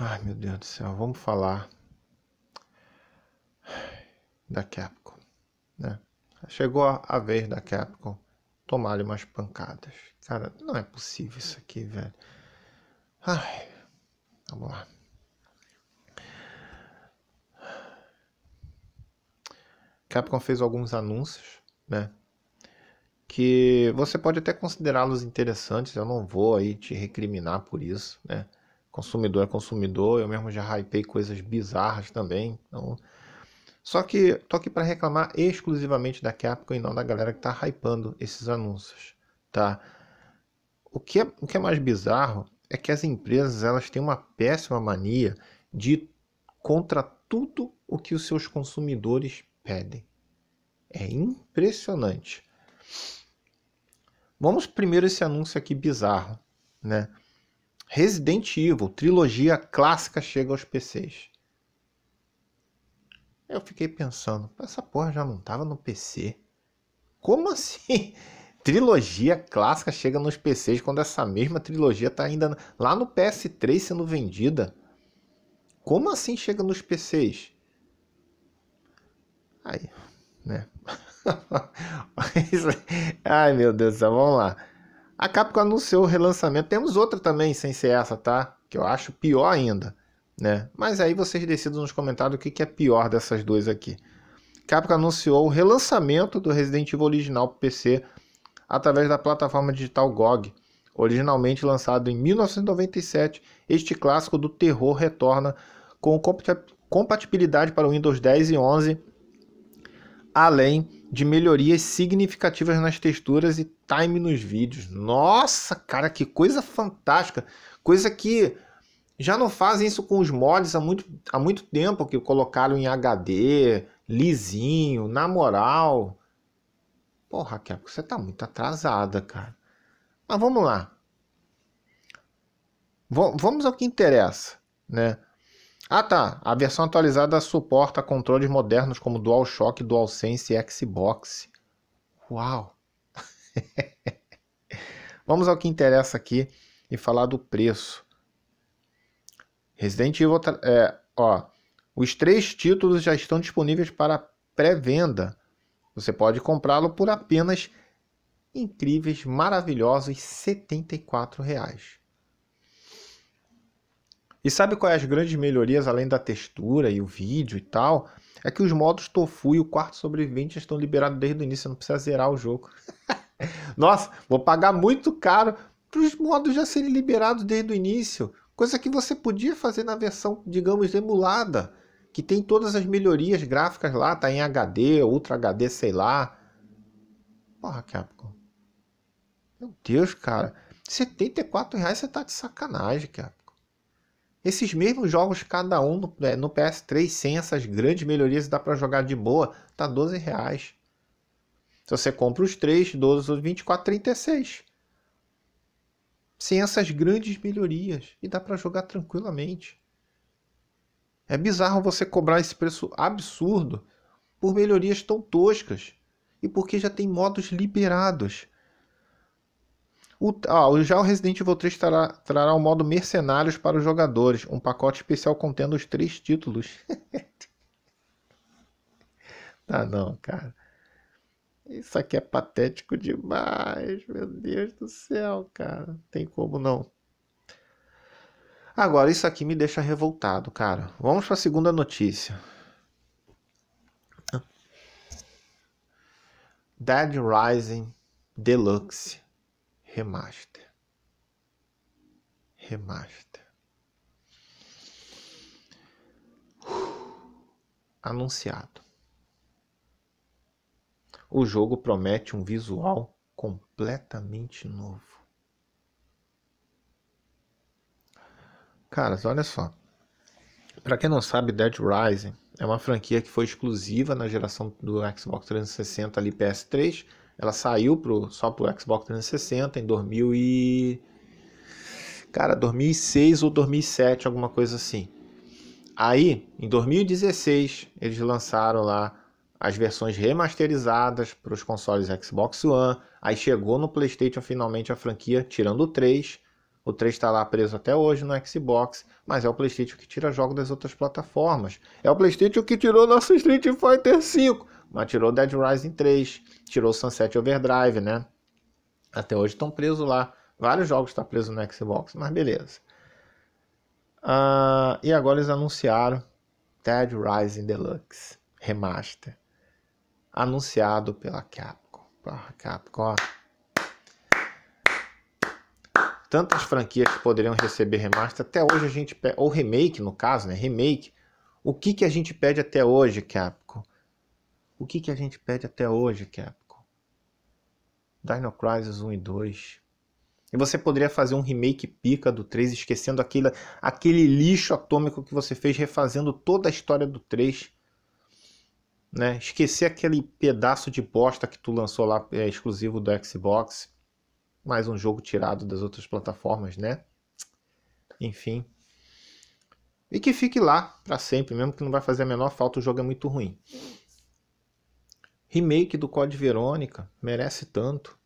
Ai, meu Deus do céu, vamos falar da Capcom, né? Chegou a vez da Capcom tomar umas pancadas. Cara, não é possível isso aqui, velho. Ai, vamos lá. Capcom fez alguns anúncios, né? Que você pode até considerá-los interessantes, eu não vou aí te recriminar por isso, né? consumidor é consumidor, eu mesmo já hypei coisas bizarras também. Então... Só que tô aqui para reclamar exclusivamente da Capcom e não da galera que tá hypando esses anúncios, tá? O que é, o que é mais bizarro é que as empresas elas têm uma péssima mania de contra tudo o que os seus consumidores pedem. É impressionante. Vamos primeiro esse anúncio aqui bizarro, né? Resident Evil, trilogia clássica chega aos PCs. Eu fiquei pensando, essa porra já não tava no PC. Como assim? Trilogia clássica chega nos PCs quando essa mesma trilogia tá ainda lá no PS3 sendo vendida. Como assim chega nos PCs? Aí, né? Ai meu Deus, vamos lá. A Capcom anunciou o relançamento. Temos outra também, sem ser essa, tá? Que eu acho pior ainda, né? Mas aí vocês decidam nos comentários o que, que é pior dessas duas aqui. Capcom anunciou o relançamento do Resident Evil original para PC através da plataforma digital GOG. Originalmente lançado em 1997, este clássico do terror retorna com compatibilidade para o Windows 10 e 11 além de melhorias significativas nas texturas e time nos vídeos. Nossa, cara, que coisa fantástica! Coisa que já não fazem isso com os mods há muito, há muito tempo que colocaram em HD, lisinho, na moral. Porra, que você tá muito atrasada, cara. Mas vamos lá. V vamos ao que interessa, né? Ah tá, a versão atualizada suporta controles modernos como DualShock, DualSense e Xbox. Uau! Vamos ao que interessa aqui e falar do preço. Resident Evil, é, ó, os três títulos já estão disponíveis para pré-venda. Você pode comprá-lo por apenas incríveis, maravilhosos R$ 74 reais. E sabe quais as grandes melhorias, além da textura e o vídeo e tal? É que os modos Tofu e o quarto sobrevivente estão liberados desde o início, você não precisa zerar o jogo. Nossa, vou pagar muito caro para os modos já serem liberados desde o início. Coisa que você podia fazer na versão, digamos, emulada. Que tem todas as melhorias gráficas lá, tá em HD, Ultra HD, sei lá. Porra, Capcom. Meu Deus, cara. R$ 74 reais você tá de sacanagem, cara. Esses mesmos jogos, cada um no, é, no PS3, sem essas grandes melhorias, dá para jogar de boa, tá 12 reais. Se você compra os 3, 12, 24, 36. Sem essas grandes melhorias. E dá para jogar tranquilamente. É bizarro você cobrar esse preço absurdo por melhorias tão toscas e porque já tem modos liberados. O, ah, já o Resident Evil 3 trará, trará o modo Mercenários para os jogadores, um pacote especial contendo os três títulos. ah, não, cara. Isso aqui é patético demais, meu Deus do céu, cara. Não tem como não. Agora, isso aqui me deixa revoltado, cara. Vamos para a segunda notícia. Dead Rising Deluxe remaster. Remaster. anunciado. O jogo promete um visual completamente novo. Caras, olha só. Para quem não sabe, Dead Rising é uma franquia que foi exclusiva na geração do Xbox 360 ali PS3 ela saiu pro, só pro Xbox 360 em 2000 e... Cara, 2006 ou 2007, alguma coisa assim. Aí, em 2016, eles lançaram lá as versões remasterizadas para os consoles Xbox One. Aí chegou no PlayStation finalmente a franquia, tirando o 3. O 3 está lá preso até hoje no Xbox, mas é o PlayStation que tira jogos das outras plataformas. É o PlayStation que tirou nosso Street Fighter V mas tirou Dead Rising 3, tirou Sunset Overdrive, né? Até hoje estão presos lá. Vários jogos estão tá presos no Xbox, mas beleza. Uh, e agora eles anunciaram Dead Rising Deluxe Remaster. Anunciado pela Capcom. Porra, Capcom, ó. Tantas franquias que poderiam receber remaster, até hoje a gente pede, ou remake no caso, né? Remake. O que, que a gente pede até hoje, Capcom? O que, que a gente pede até hoje, Capcom? Dino Crisis 1 e 2. E você poderia fazer um remake pica do 3, esquecendo aquele, aquele lixo atômico que você fez, refazendo toda a história do 3. Né? Esquecer aquele pedaço de bosta que tu lançou lá, é, exclusivo do Xbox. Mais um jogo tirado das outras plataformas, né? Enfim. E que fique lá para sempre, mesmo que não vai fazer a menor falta, o jogo é muito ruim. Remake do Code Verônica merece tanto.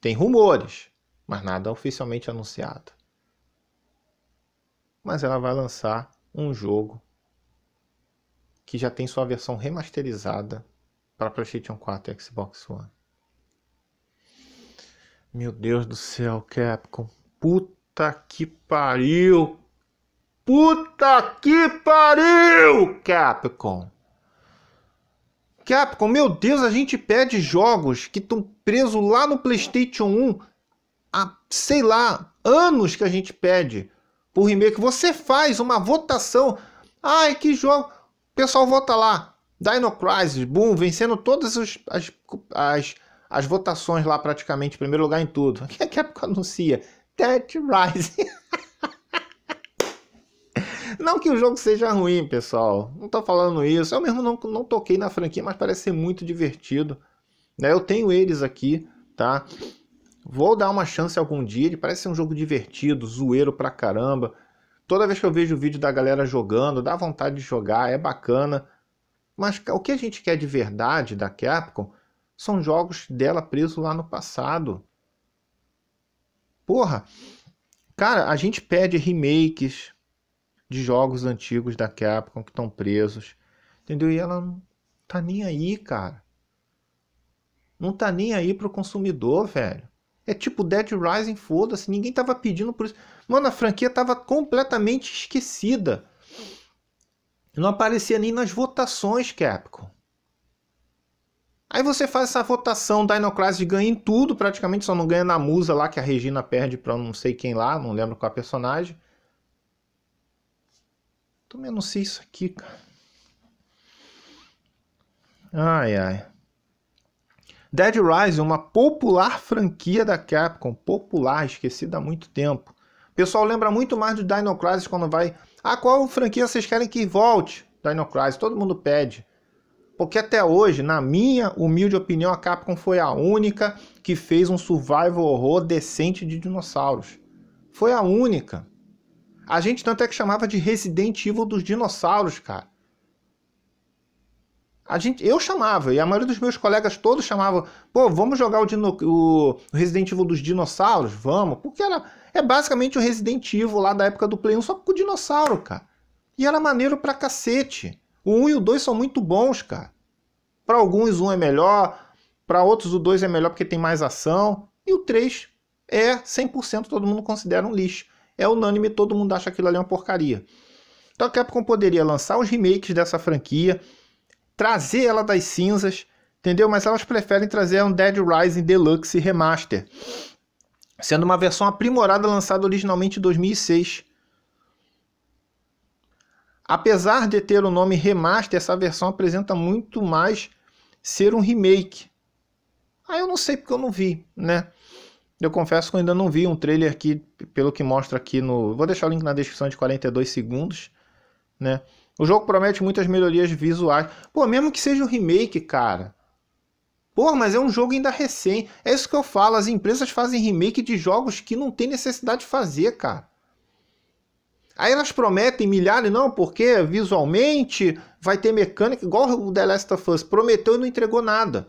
Tem rumores, mas nada oficialmente anunciado. Mas ela vai lançar um jogo que já tem sua versão remasterizada para PlayStation 4 e Xbox One. Meu Deus do céu, Capcom. Puta que pariu! Puta que pariu, Capcom! Capcom, meu Deus, a gente pede jogos que estão presos lá no PlayStation 1 há, sei lá, anos que a gente pede por remake. Você faz uma votação. Ai, que jogo. O pessoal vota lá. Dino Crisis, boom, vencendo todas as, as, as, as votações lá praticamente. Primeiro lugar em tudo. que a Capcom anuncia. Dead Rising. Não que o jogo seja ruim, pessoal. Não tô falando isso. Eu mesmo não, não toquei na franquia, mas parece ser muito divertido. Né? Eu tenho eles aqui, tá? Vou dar uma chance algum dia. Ele parece ser um jogo divertido, zoeiro pra caramba. Toda vez que eu vejo o vídeo da galera jogando, dá vontade de jogar, é bacana. Mas o que a gente quer de verdade da Capcom são jogos dela preso lá no passado. Porra, cara, a gente pede remakes, de jogos antigos da Capcom que estão presos. Entendeu? E ela não tá nem aí, cara. Não tá nem aí pro consumidor, velho. É tipo Dead Rising, foda-se. Ninguém tava pedindo por isso. Mano, a franquia tava completamente esquecida. Não aparecia nem nas votações, Capcom. Aí você faz essa votação, Dino Crisis ganha em tudo, praticamente só não ganha na musa lá que a Regina perde pra não sei quem lá, não lembro qual a personagem. Também não sei isso aqui, cara. Ai, ai. Dead Rising, uma popular franquia da Capcom. Popular, esquecida há muito tempo. O pessoal lembra muito mais do Dino Crisis quando vai... Ah, qual franquia vocês querem que volte? Dino Crisis, todo mundo pede. Porque até hoje, na minha humilde opinião, a Capcom foi a única que fez um survival horror decente de dinossauros. Foi a única. A gente tanto é que chamava de Resident Evil dos dinossauros, cara. A gente, eu chamava, e a maioria dos meus colegas todos chamavam, pô, vamos jogar o, Dino, o Resident Evil dos dinossauros? Vamos, porque era, é basicamente o Resident Evil lá da época do Play 1, só com o dinossauro, cara. E era maneiro pra cacete. O 1 e o 2 são muito bons, cara. Para alguns um é melhor, para outros o 2 é melhor porque tem mais ação, e o 3 é 100% todo mundo considera um lixo é unânime, todo mundo acha aquilo ali uma porcaria. Então a Capcom poderia lançar os remakes dessa franquia, trazer ela das cinzas, entendeu? Mas elas preferem trazer um Dead Rising Deluxe Remaster, sendo uma versão aprimorada lançada originalmente em 2006. Apesar de ter o nome remaster, essa versão apresenta muito mais ser um remake. Ah, eu não sei porque eu não vi, né? Eu confesso que eu ainda não vi um trailer aqui, pelo que mostra aqui no. Vou deixar o link na descrição de 42 segundos, né? O jogo promete muitas melhorias visuais. Pô, mesmo que seja um remake, cara. Pô, mas é um jogo ainda recém. É isso que eu falo, as empresas fazem remake de jogos que não tem necessidade de fazer, cara. Aí elas prometem milhares, não, porque visualmente vai ter mecânica, igual o The Last of Us prometeu e não entregou nada.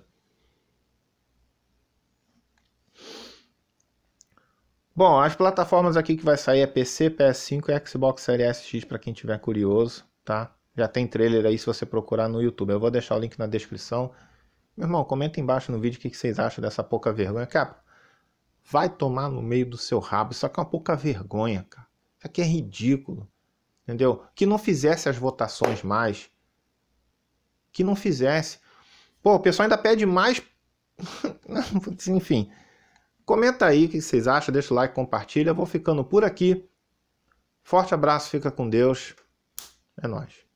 Bom, as plataformas aqui que vai sair é PC, PS5 e Xbox Series X para quem tiver curioso, tá? Já tem trailer aí se você procurar no YouTube. Eu vou deixar o link na descrição. Meu irmão, comenta embaixo no vídeo o que vocês acham dessa pouca vergonha. Cara, vai tomar no meio do seu rabo. Isso aqui é uma pouca vergonha, cara. Isso aqui é ridículo. Entendeu? Que não fizesse as votações mais. Que não fizesse. Pô, o pessoal ainda pede mais. Enfim. Comenta aí o que vocês acham, deixa o like, compartilha. Eu vou ficando por aqui. Forte abraço, fica com Deus. É nóis.